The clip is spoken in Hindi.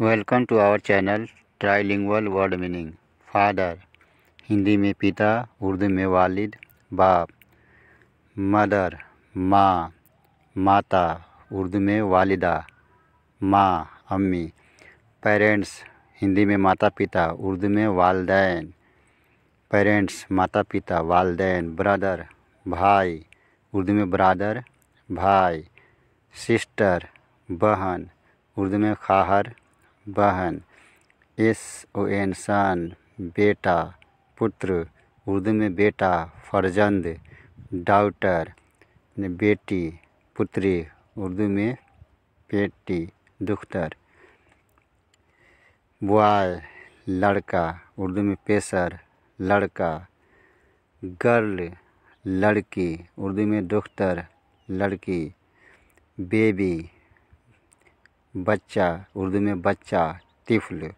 welcome to our channel lingual word meaning father Hindi में पिता उर्दू में वालिद बाप मदर माँ माता उर्दू में वालिदा माँ अम्मी पेरेंट्स हिंदी में माता पिता उर्दू में वालदेन पेरेंट्स माता पिता वालदेन ब्रदर भाई उर्दू में ब्रदर भाई सिस्टर बहन उर्दू में खाहर बहन एस ओ एन सन बेटा पुत्र उर्दू में बेटा फर्जंद डाउटर बेटी पुत्री उर्दू में बेटी दुख्तर बॉय लड़का उर्दू में पेसर लड़का गर्ल लड़की उर्दू में दुख्तर लड़की बेबी बच्चा उर्दू में बच्चा तिफ़्ल